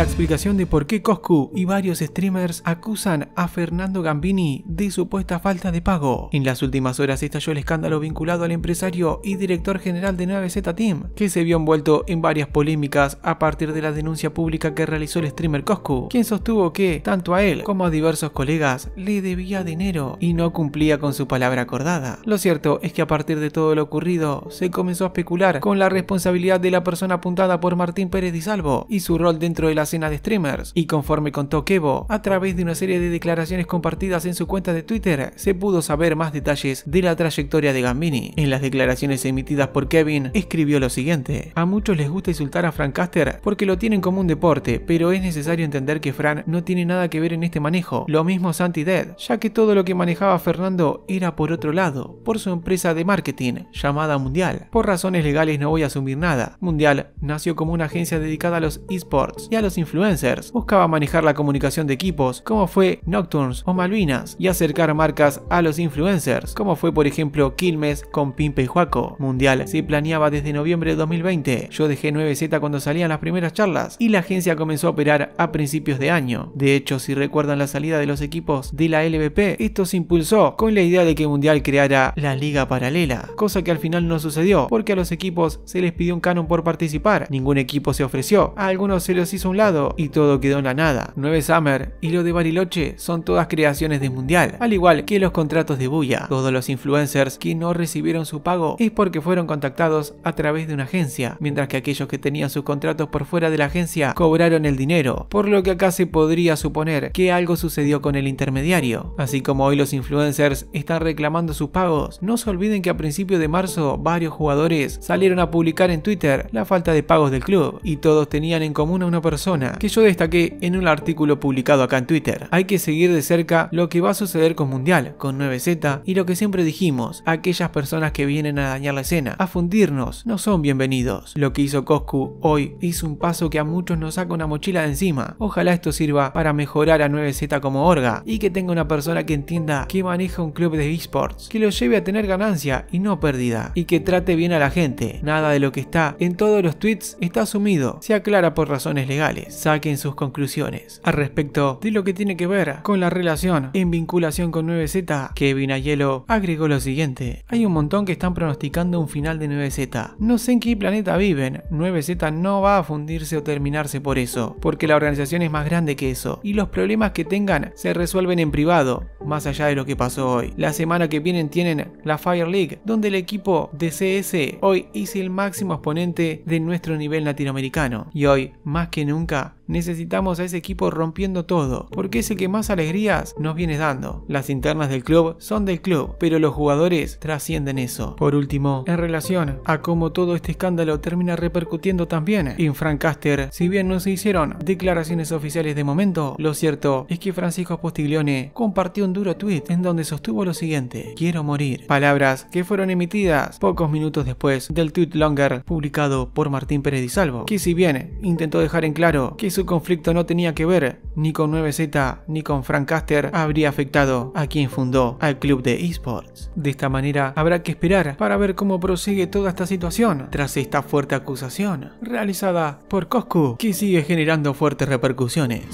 la explicación de por qué Coscu y varios streamers acusan a Fernando Gambini de supuesta falta de pago. En las últimas horas estalló el escándalo vinculado al empresario y director general de 9Z Team, que se vio envuelto en varias polémicas a partir de la denuncia pública que realizó el streamer Coscu, quien sostuvo que tanto a él como a diversos colegas le debía dinero y no cumplía con su palabra acordada. Lo cierto es que a partir de todo lo ocurrido, se comenzó a especular con la responsabilidad de la persona apuntada por Martín Pérez de Salvo y su rol dentro de las escena de streamers. Y conforme contó Kevo, a través de una serie de declaraciones compartidas en su cuenta de Twitter, se pudo saber más detalles de la trayectoria de Gambini. En las declaraciones emitidas por Kevin, escribió lo siguiente. A muchos les gusta insultar a Frank Caster porque lo tienen como un deporte, pero es necesario entender que Fran no tiene nada que ver en este manejo. Lo mismo Santi Dead, ya que todo lo que manejaba Fernando era por otro lado, por su empresa de marketing, llamada Mundial. Por razones legales no voy a asumir nada. Mundial nació como una agencia dedicada a los esports y a los influencers. Buscaba manejar la comunicación de equipos, como fue Nocturnes o Malvinas, y acercar marcas a los influencers, como fue por ejemplo Quilmes con Pimpe y Juaco. Mundial se planeaba desde noviembre de 2020. Yo dejé 9Z cuando salían las primeras charlas y la agencia comenzó a operar a principios de año. De hecho, si recuerdan la salida de los equipos de la LVP, esto se impulsó con la idea de que Mundial creara la liga paralela, cosa que al final no sucedió porque a los equipos se les pidió un canon por participar, ningún equipo se ofreció, a algunos se los hizo un y todo quedó en la nada. 9 Summer y lo de Bariloche son todas creaciones de mundial, al igual que los contratos de Buya. Todos los influencers que no recibieron su pago es porque fueron contactados a través de una agencia, mientras que aquellos que tenían sus contratos por fuera de la agencia cobraron el dinero, por lo que acá se podría suponer que algo sucedió con el intermediario. Así como hoy los influencers están reclamando sus pagos, no se olviden que a principios de marzo varios jugadores salieron a publicar en Twitter la falta de pagos del club y todos tenían en común a una persona que yo destaqué en un artículo publicado acá en Twitter. Hay que seguir de cerca lo que va a suceder con Mundial, con 9Z y lo que siempre dijimos, aquellas personas que vienen a dañar la escena, a fundirnos, no son bienvenidos. Lo que hizo Coscu hoy hizo un paso que a muchos nos saca una mochila de encima. Ojalá esto sirva para mejorar a 9Z como orga y que tenga una persona que entienda que maneja un club de esports, que lo lleve a tener ganancia y no pérdida y que trate bien a la gente. Nada de lo que está en todos los tweets está asumido, se aclara por razones legales saquen sus conclusiones al respecto de lo que tiene que ver con la relación en vinculación con 9Z, Kevin Ayelo agregó lo siguiente. Hay un montón que están pronosticando un final de 9Z. No sé en qué planeta viven. 9Z no va a fundirse o terminarse por eso, porque la organización es más grande que eso y los problemas que tengan se resuelven en privado, más allá de lo que pasó hoy. La semana que vienen tienen la Fire League, donde el equipo de CS hoy hice el máximo exponente de nuestro nivel latinoamericano y hoy más que nunca врага. necesitamos a ese equipo rompiendo todo, porque es el que más alegrías nos viene dando. Las internas del club son del club, pero los jugadores trascienden eso. Por último, en relación a cómo todo este escándalo termina repercutiendo también en Frank Caster, si bien no se hicieron declaraciones oficiales de momento, lo cierto es que Francisco Postiglione compartió un duro tweet en donde sostuvo lo siguiente: Quiero morir. Palabras que fueron emitidas pocos minutos después del tweet longer publicado por Martín Pérez y Salvo, que si bien intentó dejar en claro que su su conflicto no tenía que ver ni con 9Z ni con Frank Caster, habría afectado a quien fundó al club de esports. De esta manera habrá que esperar para ver cómo prosigue toda esta situación tras esta fuerte acusación realizada por Coscu que sigue generando fuertes repercusiones.